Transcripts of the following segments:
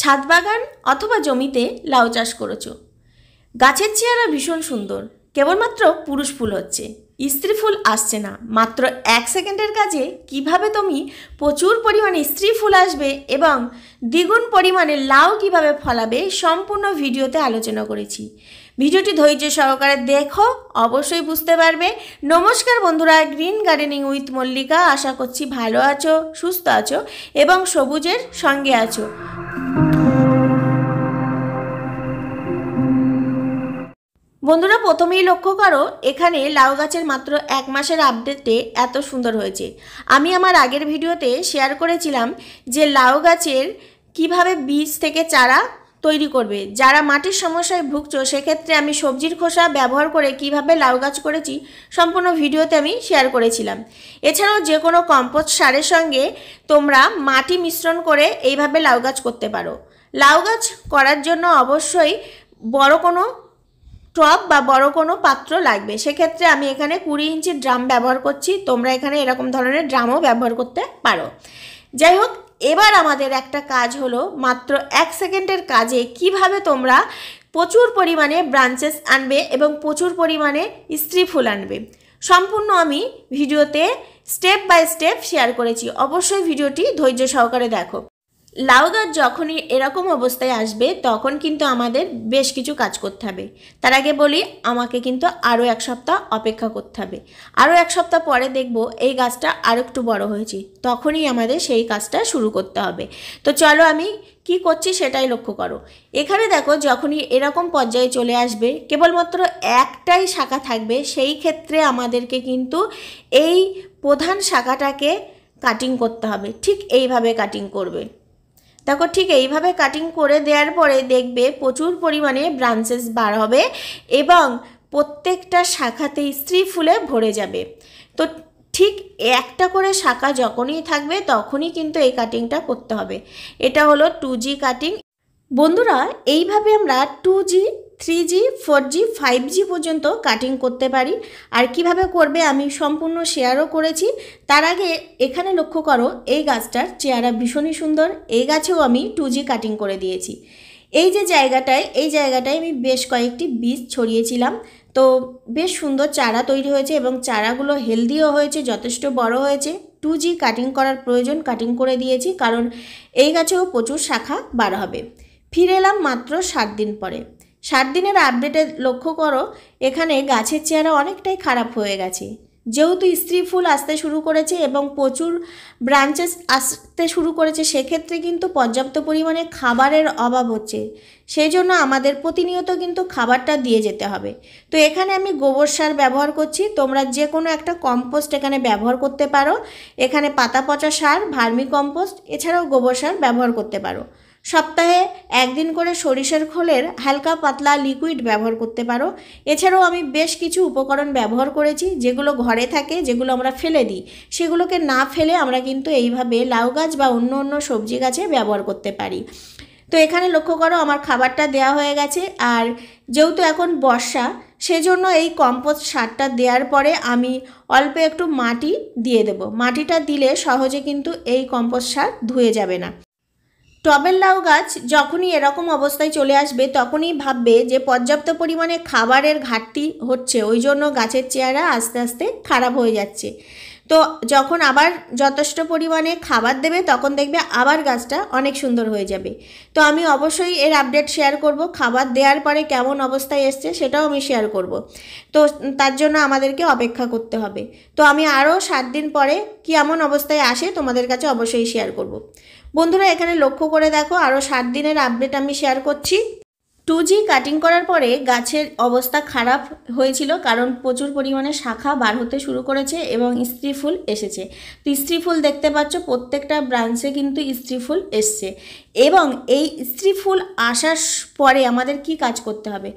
ছাদ বাগান অথবা জমিতে লাউ চাষ করেছো গাছের চেহারা ভীষণ সুন্দর কেবলমাত্র পুরুষ ফুল হচ্ছে স্ত্রী ফুল আসছে না মাত্র এক সেকেন্ডের কাজে কিভাবে তুমি প্রচুর পরিমাণে স্ত্রী ফুল আসবে এবং দ্বিগুণ পরিমাণে লাউ কিভাবে ফলাবে সম্পূর্ণ ভিডিওতে আলোচনা করেছি ভিডিওটি ধৈর্য সহকারে দেখো অবশ্যই বুঝতে পারবে নমস্কার বন্ধুরা গ্রিন গার্ডেনিং উইথ মল্লিকা আশা করছি ভালো আছো সুস্থ আছো এবং সবুজের সঙ্গে আছো বন্ধুরা প্রথমেই লক্ষ্য করো এখানে লাউ গাছের মাত্র এক মাসের আপডেটে এত সুন্দর হয়েছে আমি আমার আগের ভিডিওতে শেয়ার করেছিলাম যে লাউ গাছের কিভাবে বীজ থেকে চারা তৈরি করবে যারা মাটির সমস্যায় ভুগছ সেক্ষেত্রে আমি সবজির খোসা ব্যবহার করে কিভাবে লাউ গাছ করেছি সম্পূর্ণ ভিডিওতে আমি শেয়ার করেছিলাম এছাড়াও যে কোনো কম্পোস্ট সারের সঙ্গে তোমরা মাটি মিশ্রণ করে এইভাবে লাউ গাছ করতে পারো লাউ গাছ করার জন্য অবশ্যই বড় কোনো টপ বা বড় কোনো পাত্র লাগবে সেক্ষেত্রে আমি এখানে কুড়ি ইঞ্চি ড্রাম ব্যবহার করছি তোমরা এখানে এরকম ধরনের ড্রামও ব্যবহার করতে পারো যাই হোক এবার আমাদের একটা কাজ হলো মাত্র এক সেকেন্ডের কাজে কিভাবে তোমরা প্রচুর পরিমাণে ব্রাঞ্চেস আনবে এবং প্রচুর পরিমাণে স্ত্রী ফুল আনবে সম্পূর্ণ আমি ভিডিওতে স্টেপ বাই স্টেপ শেয়ার করেছি অবশ্যই ভিডিওটি ধৈর্য সহকারে দেখো লাউ গাছ যখনই এরকম অবস্থায় আসবে তখন কিন্তু আমাদের বেশ কিছু কাজ করতে হবে তার আগে বলি আমাকে কিন্তু আরও এক সপ্তাহ অপেক্ষা করতে হবে আরও এক সপ্তাহ পরে দেখব এই গাছটা আরও একটু বড় হয়েছে তখনই আমাদের সেই কাজটা শুরু করতে হবে তো চলো আমি কি করছি সেটাই লক্ষ্য করো এখানে দেখো যখনই এরকম পর্যায়ে চলে আসবে কেবলমাত্র একটাই শাখা থাকবে সেই ক্ষেত্রে আমাদেরকে কিন্তু এই প্রধান শাখাটাকে কাটিং করতে হবে ঠিক এইভাবে কাটিং করবে দেখো ঠিক এইভাবে কাটিং করে দেওয়ার পরে দেখবে প্রচুর পরিমাণে ব্রাঞ্চেস বার হবে এবং প্রত্যেকটা শাখাতেই স্ত্রী ফুলে ভরে যাবে তো ঠিক একটা করে শাখা যখনই থাকবে তখনই কিন্তু এই কাটিংটা করতে হবে এটা হলো টু জি কাটিং বন্ধুরা এইভাবে আমরা two G three G four G five G পর্যন্ত কাটিং করতে পারি আর কিভাবে করবে আমি সম্পূর্ণ শেয়ারও করেছি তার আগে এখানে লক্ষ্য করো এই গাছটার চেহারা ভীষণই সুন্দর এই গাছেও আমি টু জি কাটিং করে দিয়েছি এই যে জায়গাটায় এই জায়গাটায় আমি বেশ কয়েকটি বীজ ছড়িয়েছিলাম তো বেশ সুন্দর চারা তৈরি হয়েছে এবং চারাগুলো হেলদিও হয়েছে যথেষ্ট বড় হয়েছে টু জি কাটিং করার প্রয়োজন কাটিং করে দিয়েছি কারণ এই গাছেও প্রচুর শাখা বার হবে ফিরে এলাম মাত্র সাত দিন পরে সাত দিনের আপডেটে লক্ষ্য করো এখানে গাছের চেহারা অনেকটাই খারাপ হয়ে গেছে যেহেতু স্ত্রী ফুল আসতে শুরু করেছে এবং প্রচুর ব্রাঞ্চেস আসতে শুরু করেছে সেক্ষেত্রে কিন্তু পর্যাপ্ত পরিমাণে খাবারের অভাব হচ্ছে সেই জন্য আমাদের প্রতিনিয়ত কিন্তু খাবারটা দিয়ে যেতে হবে তো এখানে আমি গোবর সার ব্যবহার করছি তোমরা যে কোনো একটা কম্পোস্ট এখানে ব্যবহার করতে পারো এখানে পাতা পচা সার ভার্মি কম্পোস্ট এছাড়াও গোবর সার ব্যবহার করতে পারো সপ্তাহে একদিন করে সরিষার খোলের হালকা পাতলা লিকুইড ব্যবহার করতে পারো এছাড়াও আমি বেশ কিছু উপকরণ ব্যবহার করেছি যেগুলো ঘরে থাকে যেগুলো আমরা ফেলে দিই সেগুলোকে না ফেলে আমরা কিন্তু এইভাবে লাউ গাছ বা অন্য অন্য সবজি গাছে ব্যবহার করতে পারি তো এখানে লক্ষ্য করো আমার খাবারটা দেয়া হয়ে গেছে আর যেহেতু এখন বর্ষা সেজন্য এই কম্পোস্ট সারটা দেওয়ার পরে আমি অল্প একটু মাটি দিয়ে দেব মাটিটা দিলে সহজে কিন্তু এই কম্পোস্ট সার ধুয়ে যাবে না টবের লাউ গাছ যখনই এরকম অবস্থায় চলে আসবে তখনই ভাববে যে পর্যাপ্ত পরিমাণে খাবারের ঘাটতি হচ্ছে ওই জন্য গাছের চেহারা আস্তে আস্তে খারাপ হয়ে যাচ্ছে তো যখন আবার যথেষ্ট পরিমাণে খাবার দেবে তখন দেখবে আবার গাছটা অনেক সুন্দর হয়ে যাবে তো আমি অবশ্যই এর আপডেট শেয়ার করব খাবার দেওয়ার পরে কেমন অবস্থায় এসছে সেটাও আমি শেয়ার করব তো তার জন্য আমাদেরকে অপেক্ষা করতে হবে তো আমি আরও সাত দিন পরে কি এমন অবস্থায় আসে তোমাদের কাছে অবশ্যই শেয়ার করব বন্ধুরা এখানে লক্ষ্য করে দেখো আরও সাত দিনের আপডেট আমি শেয়ার করছি টু কাটিং করার পরে গাছের অবস্থা খারাপ হয়েছিল কারণ প্রচুর পরিমাণে শাখা বার হতে শুরু করেছে এবং স্ত্রী ফুল এসেছে তো স্ত্রী ফুল দেখতে পাচ্ছ প্রত্যেকটা ব্রাঞ্চে কিন্তু স্ত্রী ফুল এসছে এবং এই স্ত্রী ফুল আসার পরে আমাদের কি কাজ করতে হবে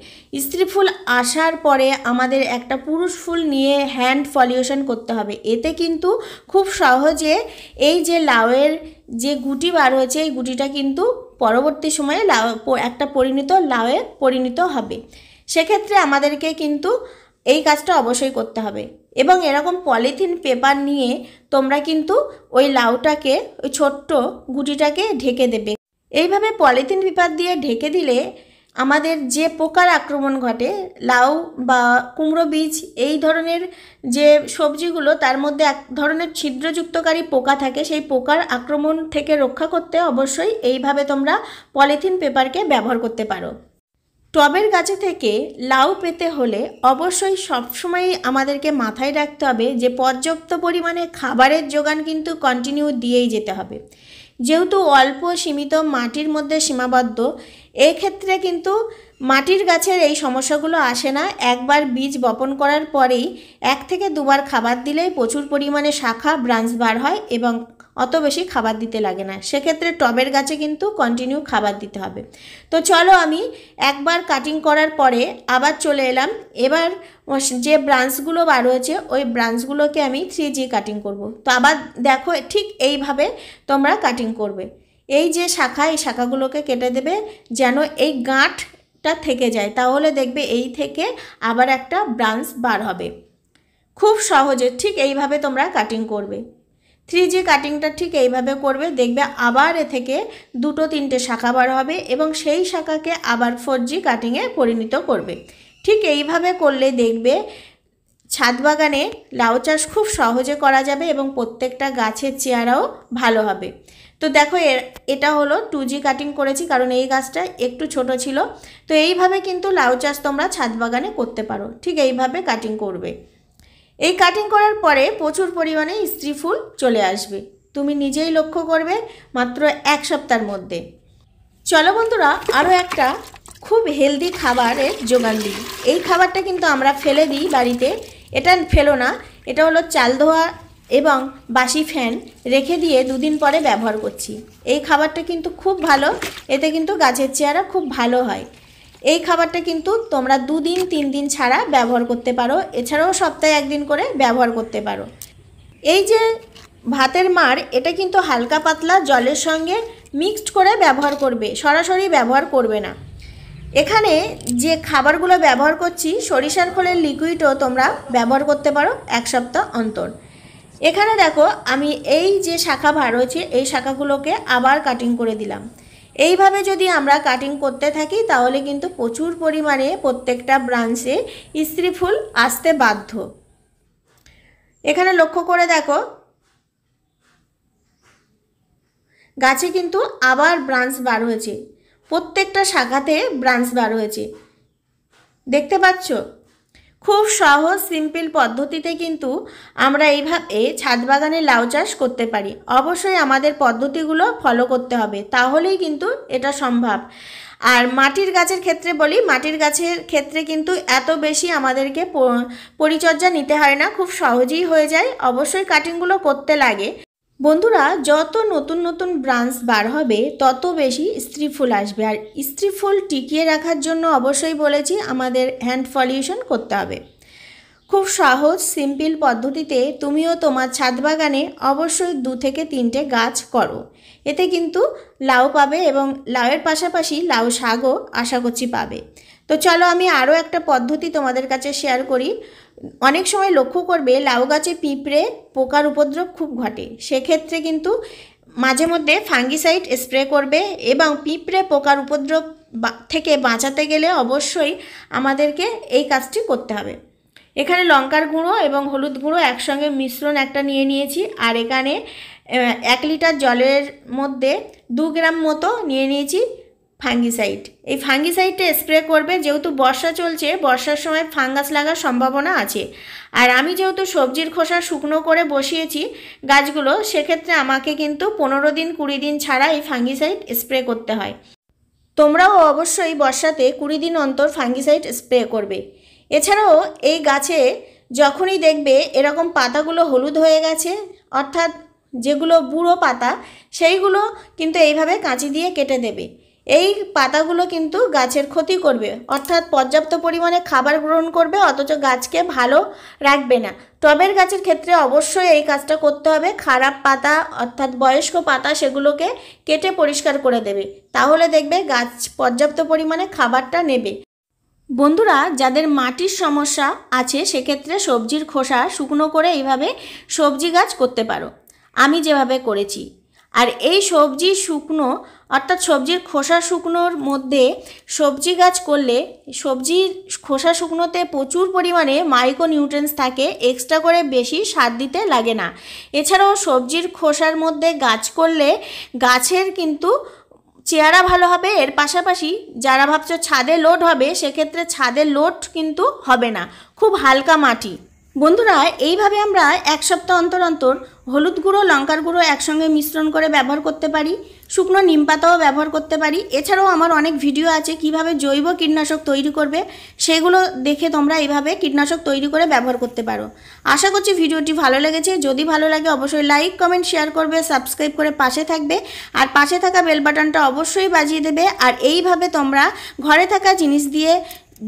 স্ত্রী ফুল আসার পরে আমাদের একটা পুরুষ ফুল নিয়ে হ্যান্ড ফলিউশন করতে হবে এতে কিন্তু খুব সহজে এই যে লাউয়ের যে গুটি বার হয়েছে এই গুটিটা কিন্তু পরবর্তী সময়ে লাউ একটা পরিণত লাউয়ে পরিণত হবে সেক্ষেত্রে আমাদেরকে কিন্তু এই কাজটা অবশ্যই করতে হবে এবং এরকম পলিথিন পেপার নিয়ে তোমরা কিন্তু ওই লাউটাকে ওই ছোট্ট গুটিটাকে ঢেকে দেবে এইভাবে পলিথিন পেপার দিয়ে ঢেকে দিলে আমাদের যে পোকার আক্রমণ ঘটে লাউ বা কুমড়ো বীজ এই ধরনের যে সবজিগুলো তার মধ্যে এক ধরনের ছিদ্রযুক্তকারী পোকা থাকে সেই পোকার আক্রমণ থেকে রক্ষা করতে অবশ্যই এইভাবে তোমরা পলিথিন পেপারকে ব্যবহার করতে পারো টবের গাছে থেকে লাউ পেতে হলে অবশ্যই সবসময় আমাদেরকে মাথায় রাখতে হবে যে পর্যাপ্ত পরিমাণে খাবারের যোগান কিন্তু কন্টিনিউ দিয়েই যেতে হবে যেহেতু অল্প সীমিত মাটির মধ্যে সীমাবদ্ধ এক্ষেত্রে কিন্তু মাটির গাছের এই সমস্যাগুলো আসে না একবার বীজ বপন করার পরেই এক থেকে দুবার খাবার দিলেই প্রচুর পরিমাণে শাখা ব্রাঞ্চ বার হয় এবং অত বেশি খাবার দিতে লাগে না সেক্ষেত্রে টবের গাছে কিন্তু কন্টিনিউ খাবার দিতে হবে তো চলো আমি একবার কাটিং করার পরে আবার চলে এলাম এবার যে ব্রাঞ্চগুলো বার হয়েছে ওই ব্রাঞ্চগুলোকে আমি থ্রি জি কাটিং করব। তো আবার দেখো ঠিক এইভাবে তোমরা কাটিং করবে এই যে শাখা এই শাখাগুলোকে কেটে দেবে যেন এই গাঁটটা থেকে যায় তাহলে দেখবে এই থেকে আবার একটা ব্রাঞ্চ বার হবে খুব সহজে ঠিক এইভাবে তোমরা কাটিং করবে থ্রি জি কাটিংটা ঠিক এইভাবে করবে দেখবে আবার এ থেকে দুটো তিনটে শাখা বার হবে এবং সেই শাখাকে আবার ফোর জি কাটিংয়ে পরিণত করবে ঠিক এইভাবে করলে দেখবে ছাদ বাগানে লাউ চাষ খুব সহজে করা যাবে এবং প্রত্যেকটা গাছের চেয়ারাও ভালো হবে তো দেখো এটা হলো টু জি কাটিং করেছি কারণ এই গাছটা একটু ছোট ছিল তো এইভাবে কিন্তু লাউ চাষ তোমরা ছাদ বাগানে করতে পারো ঠিক এইভাবে কাটিং করবে এই কাটিং করার পরে প্রচুর পরিমাণে স্ত্রী ফুল চলে আসবে তুমি নিজেই লক্ষ্য করবে মাত্র এক সপ্তাহের মধ্যে চলো বন্ধুরা আরও একটা খুব হেলদি খাবারের যোগান দিই এই খাবারটা কিন্তু আমরা ফেলে দিই বাড়িতে এটা ফেলো না এটা হলো চাল ধোয়া এবং বাসি ফ্যান রেখে দিয়ে দুদিন পরে ব্যবহার করছি এই খাবারটা কিন্তু খুব ভালো এতে কিন্তু গাছের চেহারা খুব ভালো হয় এই খাবারটা কিন্তু তোমরা দুদিন তিন দিন ছাড়া ব্যবহার করতে পারো এছাড়াও সপ্তাহে একদিন করে ব্যবহার করতে পারো এই যে ভাতের মার এটা কিন্তু হালকা পাতলা জলের সঙ্গে মিক্সড করে ব্যবহার করবে সরাসরি ব্যবহার করবে না এখানে যে খাবারগুলো ব্যবহার করছি সরিষার খোলের লিকুইডও তোমরা ব্যবহার করতে পারো এক সপ্তাহ অন্তর এখানে দেখো আমি এই যে শাখা ভার রয়েছে এই শাখাগুলোকে আবার কাটিং করে দিলাম এইভাবে যদি আমরা কাটিং করতে থাকি তাহলে কিন্তু প্রচুর পরিমাণে প্রত্যেকটা ব্রাঞ্চে ইস্ত্রি ফুল আসতে বাধ্য এখানে লক্ষ্য করে দেখো গাছে কিন্তু আবার ব্রাঞ্চ বার হয়েছে প্রত্যেকটা শাখাতে ব্রাঞ্চ বার হয়েছে দেখতে পাচ্ছ খুব সহজ সিম্পল পদ্ধতিতে কিন্তু আমরা এইভাবে ছাদ বাগানে লাউ চাষ করতে পারি অবশ্যই আমাদের পদ্ধতিগুলো ফলো করতে হবে তাহলেই কিন্তু এটা সম্ভব আর মাটির গাছের ক্ষেত্রে বলি মাটির গাছের ক্ষেত্রে কিন্তু এত বেশি আমাদেরকে পরিচর্যা নিতে হয় না খুব সহজেই হয়ে যায় অবশ্যই কাটিংগুলো করতে লাগে বন্ধুরা যত নতুন নতুন ব্রাঞ্চ বার হবে তত বেশি স্ত্রী ফুল আসবে আর স্ত্রী ফুল টিকিয়ে রাখার জন্য অবশ্যই বলেছি আমাদের হ্যান্ড ফলিউশন করতে হবে খুব সহজ সিম্পল পদ্ধতিতে তুমিও তোমার ছাদ বাগানে অবশ্যই দু থেকে তিনটে গাছ করো এতে কিন্তু লাউ পাবে এবং লাউয়ের পাশাপাশি লাউ শাকও আশা করছি পাবে তো চলো আমি আরও একটা পদ্ধতি তোমাদের কাছে শেয়ার করি অনেক সময় লক্ষ্য করবে লাউ গাছে পিঁপড়ে পোকার উপদ্রব খুব ঘটে সেক্ষেত্রে কিন্তু মাঝে মধ্যে ফাঙ্গিসাইড স্প্রে করবে এবং পিঁপড়ে পোকার উপদ্রব থেকে বাঁচাতে গেলে অবশ্যই আমাদেরকে এই কাজটি করতে হবে এখানে লঙ্কার গুঁড়ো এবং হলুদ গুঁড়ো একসঙ্গে মিশ্রণ একটা নিয়ে নিয়েছি আর এখানে এক লিটার জলের মধ্যে দু গ্রাম মতো নিয়ে নিয়েছি ফাঙ্গিসাইড এই ফাঙ্গিসাইডটা স্প্রে করবে যেহেতু বর্ষা চলছে বর্ষার সময় ফাঙ্গাস লাগার সম্ভাবনা আছে আর আমি যেহেতু সবজির খোসা শুকনো করে বসিয়েছি গাছগুলো সেক্ষেত্রে আমাকে কিন্তু পনেরো দিন কুড়ি দিন ছাড়া এই ফাঙ্গিসাইড স্প্রে করতে হয় তোমরাও অবশ্যই বর্ষাতে কুড়ি দিন অন্তর ফাঙ্গিসাইড স্প্রে করবে এছাড়াও এই গাছে যখনই দেখবে এরকম পাতাগুলো হলুদ হয়ে গেছে অর্থাৎ যেগুলো বুড়ো পাতা সেইগুলো কিন্তু এইভাবে কাঁচি দিয়ে কেটে দেবে এই পাতাগুলো কিন্তু গাছের ক্ষতি করবে অর্থাৎ পর্যাপ্ত পরিমাণে খাবার গ্রহণ করবে অথচ গাছকে ভালো রাখবে না টবের গাছের ক্ষেত্রে অবশ্যই এই কাজটা করতে হবে খারাপ পাতা অর্থাৎ বয়স্ক পাতা সেগুলোকে কেটে পরিষ্কার করে দেবে তাহলে দেখবে গাছ পর্যাপ্ত পরিমাণে খাবারটা নেবে বন্ধুরা যাদের মাটির সমস্যা আছে সেক্ষেত্রে সবজির খোসা শুকনো করে এইভাবে সবজি গাছ করতে পারো আমি যেভাবে করেছি আর এই সবজি শুকনো অর্থাৎ সবজির খোসা শুকনোর মধ্যে সবজি গাছ করলে সবজির খোসা শুকনোতে প্রচুর পরিমাণে মাইক্রো নিউট্রেন্স থাকে এক্সট্রা করে বেশি সার দিতে লাগে না এছাড়াও সবজির খোসার মধ্যে গাছ করলে গাছের কিন্তু চেয়ারা ভালো হবে এর পাশাপাশি যারা ভাবছ ছাদে লোড হবে সেক্ষেত্রে ছাদে লোড কিন্তু হবে না খুব হালকা মাটি বন্ধুরা এইভাবে আমরা এক সপ্তাহ অন্তর অন্তর হলুদ গুঁড়ো লঙ্কার গুঁড়ো একসঙ্গে মিশ্রণ করে ব্যবহার করতে পারি শুকনো নিম পাতাও ব্যবহার করতে পারি এছাড়াও আমার অনেক ভিডিও আছে কিভাবে জৈব কীটনাশক তৈরি করবে সেগুলো দেখে তোমরা এইভাবে কীটনাশক তৈরি করে ব্যবহার করতে পারো আশা করছি ভিডিওটি ভালো লেগেছে যদি ভালো লাগে অবশ্যই লাইক কমেন্ট শেয়ার করবে সাবস্ক্রাইব করে পাশে থাকবে আর পাশে থাকা বেল বাটনটা অবশ্যই বাজিয়ে দেবে আর এইভাবে তোমরা ঘরে থাকা জিনিস দিয়ে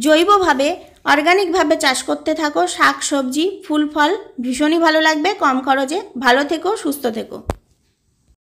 জৈবভাবে অর্গানিকভাবে চাষ করতে থাকো শাক সবজি ফুল ফল ভীষণই ভালো লাগবে কম খরচে ভালো থেকো সুস্থ থেকো